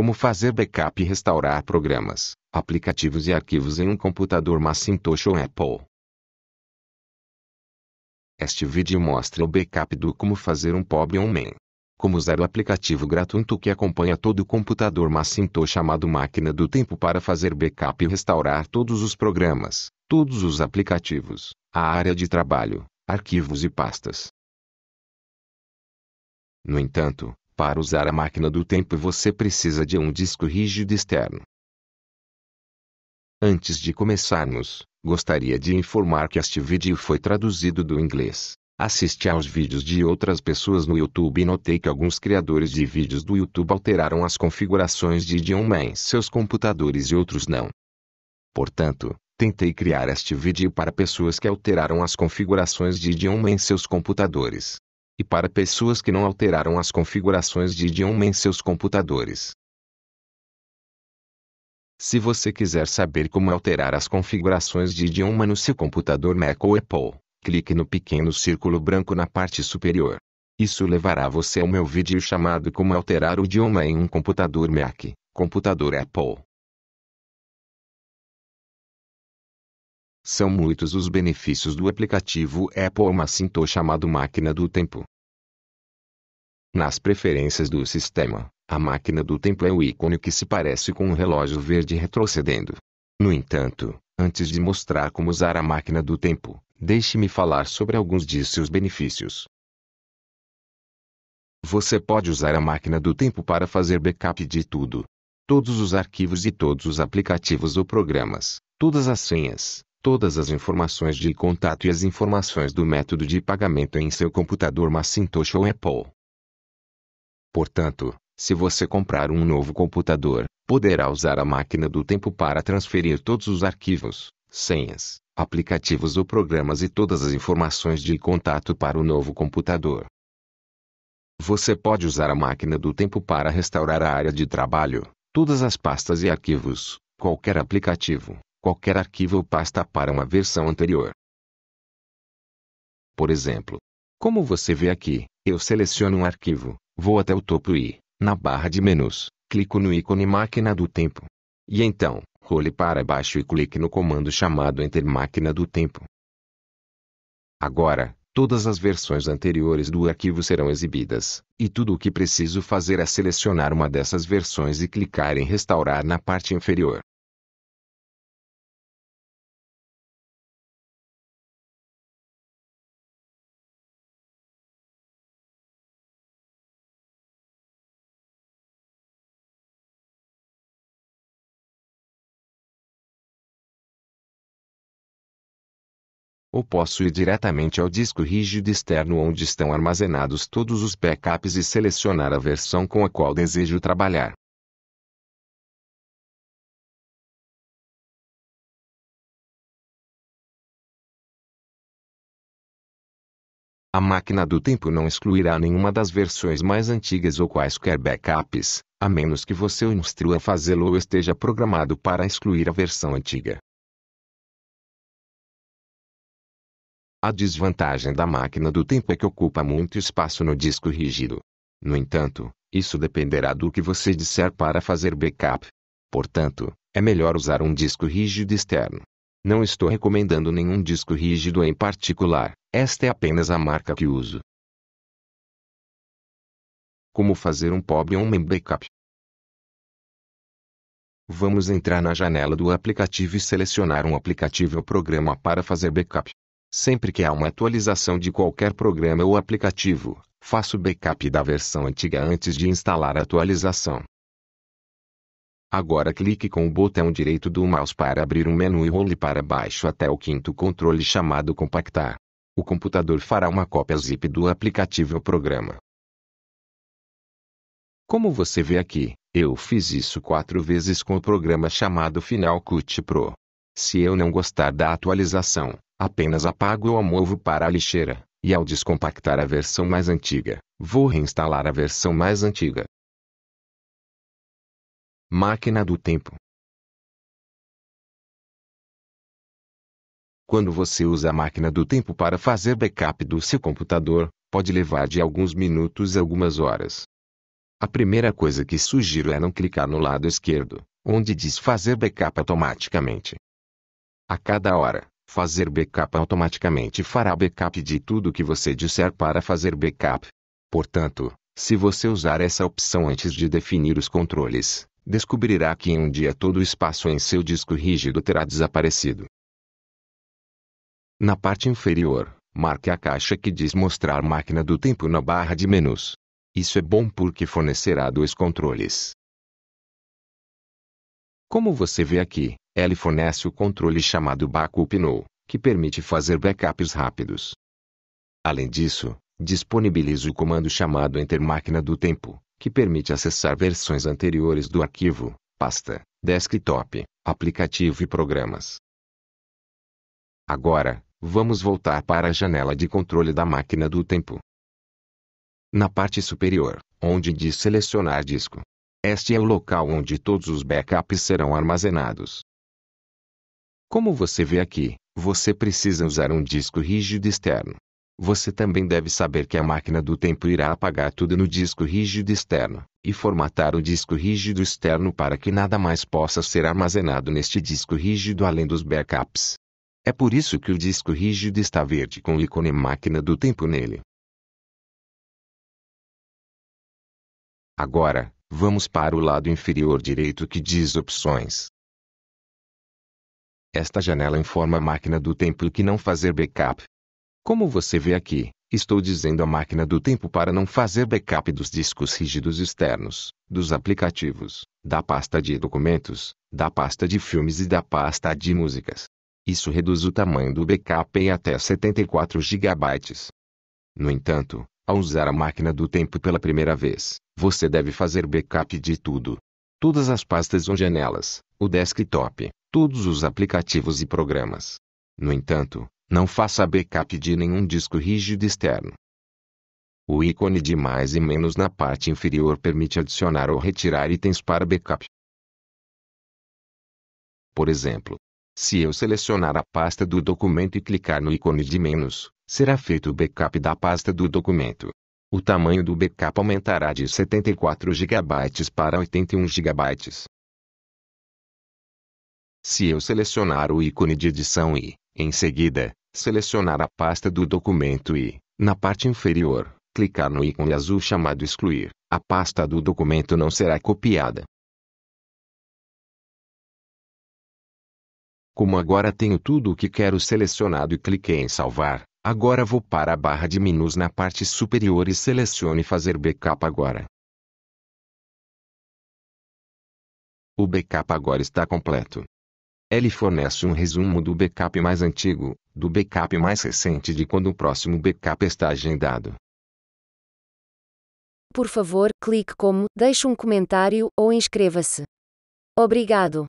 como fazer backup e restaurar programas, aplicativos e arquivos em um computador Macintosh ou Apple. Este vídeo mostra o backup do como fazer um pobre homem. Como usar o aplicativo gratuito que acompanha todo o computador Macintosh chamado Máquina do Tempo para fazer backup e restaurar todos os programas, todos os aplicativos, a área de trabalho, arquivos e pastas. No entanto, para usar a máquina do tempo você precisa de um disco rígido externo. Antes de começarmos, gostaria de informar que este vídeo foi traduzido do inglês. Assisti aos vídeos de outras pessoas no YouTube e notei que alguns criadores de vídeos do YouTube alteraram as configurações de idioma em seus computadores e outros não. Portanto, tentei criar este vídeo para pessoas que alteraram as configurações de idioma em seus computadores e para pessoas que não alteraram as configurações de idioma em seus computadores. Se você quiser saber como alterar as configurações de idioma no seu computador Mac ou Apple, clique no pequeno círculo branco na parte superior. Isso levará você ao meu vídeo chamado Como alterar o idioma em um computador Mac, computador Apple. São muitos os benefícios do aplicativo Apple Macintosh chamado Máquina do Tempo. Nas preferências do sistema, a máquina do tempo é o ícone que se parece com um relógio verde retrocedendo. No entanto, antes de mostrar como usar a máquina do tempo, deixe-me falar sobre alguns de seus benefícios. Você pode usar a máquina do tempo para fazer backup de tudo. Todos os arquivos e todos os aplicativos ou programas, todas as senhas, todas as informações de contato e as informações do método de pagamento em seu computador Macintosh ou Apple. Portanto, se você comprar um novo computador, poderá usar a máquina do tempo para transferir todos os arquivos, senhas, aplicativos ou programas e todas as informações de contato para o novo computador. Você pode usar a máquina do tempo para restaurar a área de trabalho, todas as pastas e arquivos, qualquer aplicativo, qualquer arquivo ou pasta para uma versão anterior. Por exemplo, como você vê aqui, eu seleciono um arquivo, vou até o topo e, na barra de menus, clico no ícone máquina do tempo. E então, role para baixo e clique no comando chamado Enter Máquina do Tempo. Agora, todas as versões anteriores do arquivo serão exibidas, e tudo o que preciso fazer é selecionar uma dessas versões e clicar em Restaurar na parte inferior. ou posso ir diretamente ao disco rígido externo onde estão armazenados todos os backups e selecionar a versão com a qual desejo trabalhar. A máquina do tempo não excluirá nenhuma das versões mais antigas ou quaisquer backups, a menos que você o instrua a fazê-lo ou esteja programado para excluir a versão antiga. A desvantagem da máquina do tempo é que ocupa muito espaço no disco rígido. No entanto, isso dependerá do que você disser para fazer backup. Portanto, é melhor usar um disco rígido externo. Não estou recomendando nenhum disco rígido em particular, esta é apenas a marca que uso. Como fazer um POB ou um backup? Vamos entrar na janela do aplicativo e selecionar um aplicativo ou programa para fazer backup. Sempre que há uma atualização de qualquer programa ou aplicativo, faça o backup da versão antiga antes de instalar a atualização. Agora clique com o botão direito do mouse para abrir um menu e role para baixo até o quinto controle chamado Compactar. O computador fará uma cópia zip do aplicativo ou programa. Como você vê aqui, eu fiz isso quatro vezes com o programa chamado Final Cut Pro. Se eu não gostar da atualização, Apenas apago ou movo para a lixeira, e ao descompactar a versão mais antiga, vou reinstalar a versão mais antiga. Máquina do Tempo Quando você usa a máquina do tempo para fazer backup do seu computador, pode levar de alguns minutos a algumas horas. A primeira coisa que sugiro é não clicar no lado esquerdo, onde diz fazer backup automaticamente. A cada hora, Fazer backup automaticamente fará backup de tudo que você disser para fazer backup. Portanto, se você usar essa opção antes de definir os controles, descobrirá que em um dia todo o espaço em seu disco rígido terá desaparecido. Na parte inferior, marque a caixa que diz Mostrar máquina do tempo na barra de menus. Isso é bom porque fornecerá dois controles. Como você vê aqui, ele fornece o controle chamado backup no, que permite fazer backups rápidos. Além disso, disponibiliza o comando chamado enter máquina do tempo, que permite acessar versões anteriores do arquivo, pasta, desktop, aplicativo e programas. Agora, vamos voltar para a janela de controle da máquina do tempo. Na parte superior, onde diz selecionar disco. Este é o local onde todos os backups serão armazenados. Como você vê aqui, você precisa usar um disco rígido externo. Você também deve saber que a máquina do tempo irá apagar tudo no disco rígido externo e formatar o disco rígido externo para que nada mais possa ser armazenado neste disco rígido além dos backups. É por isso que o disco rígido está verde com o ícone máquina do tempo nele. Agora, vamos para o lado inferior direito que diz opções. Esta janela informa a máquina do tempo que não fazer backup. Como você vê aqui, estou dizendo à máquina do tempo para não fazer backup dos discos rígidos externos, dos aplicativos, da pasta de documentos, da pasta de filmes e da pasta de músicas. Isso reduz o tamanho do backup em até 74 GB. No entanto, ao usar a máquina do tempo pela primeira vez, você deve fazer backup de tudo. Todas as pastas ou janelas, o desktop, todos os aplicativos e programas. No entanto, não faça backup de nenhum disco rígido externo. O ícone de mais e menos na parte inferior permite adicionar ou retirar itens para backup. Por exemplo, se eu selecionar a pasta do documento e clicar no ícone de menos, será feito o backup da pasta do documento. O tamanho do backup aumentará de 74 GB para 81 GB. Se eu selecionar o ícone de edição e, em seguida, selecionar a pasta do documento e, na parte inferior, clicar no ícone azul chamado Excluir, a pasta do documento não será copiada. Como agora tenho tudo o que quero selecionado e cliquei em salvar, agora vou para a barra de menus na parte superior e selecione fazer backup agora. O backup agora está completo. Ele fornece um resumo do backup mais antigo, do backup mais recente e de quando o próximo backup está agendado. Por favor, clique como, deixe um comentário ou inscreva-se. Obrigado.